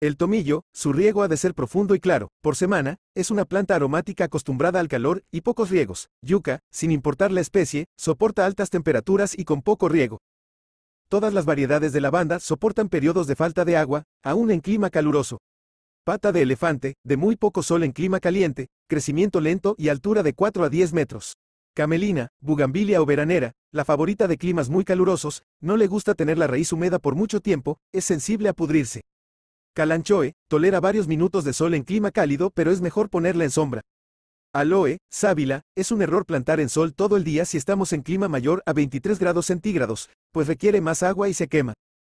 El tomillo, su riego ha de ser profundo y claro, por semana, es una planta aromática acostumbrada al calor y pocos riegos. Yuca, sin importar la especie, soporta altas temperaturas y con poco riego. Todas las variedades de lavanda soportan periodos de falta de agua, aún en clima caluroso. Pata de elefante, de muy poco sol en clima caliente, crecimiento lento y altura de 4 a 10 metros. Camelina, bugambilia o veranera, la favorita de climas muy calurosos, no le gusta tener la raíz húmeda por mucho tiempo, es sensible a pudrirse. Calanchoe, tolera varios minutos de sol en clima cálido pero es mejor ponerla en sombra. Aloe, sábila, es un error plantar en sol todo el día si estamos en clima mayor a 23 grados centígrados, pues requiere más agua y se quema.